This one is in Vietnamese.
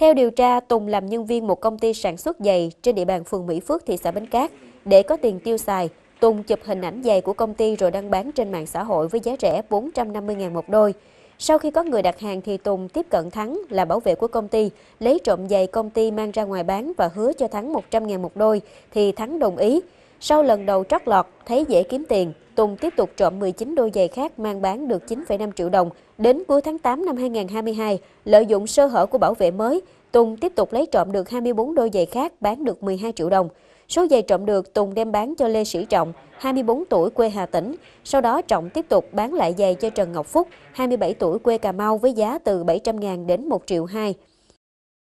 Theo điều tra, Tùng làm nhân viên một công ty sản xuất giày trên địa bàn phường Mỹ Phước, thị xã Bến Cát. Để có tiền tiêu xài, Tùng chụp hình ảnh giày của công ty rồi đăng bán trên mạng xã hội với giá rẻ 450.000 một đôi. Sau khi có người đặt hàng thì Tùng tiếp cận Thắng là bảo vệ của công ty, lấy trộm giày công ty mang ra ngoài bán và hứa cho Thắng 100.000 một đôi thì Thắng đồng ý. Sau lần đầu trót lọt, thấy dễ kiếm tiền, Tùng tiếp tục trộm 19 đôi giày khác mang bán được 9,5 triệu đồng. Đến cuối tháng 8 năm 2022, lợi dụng sơ hở của bảo vệ mới, Tùng tiếp tục lấy trộm được 24 đôi giày khác bán được 12 triệu đồng. Số giày trộm được Tùng đem bán cho Lê Sĩ Trọng, 24 tuổi quê Hà Tĩnh. Sau đó Trọng tiếp tục bán lại giày cho Trần Ngọc Phúc, 27 tuổi quê Cà Mau với giá từ 700.000 đến 1 triệu 2.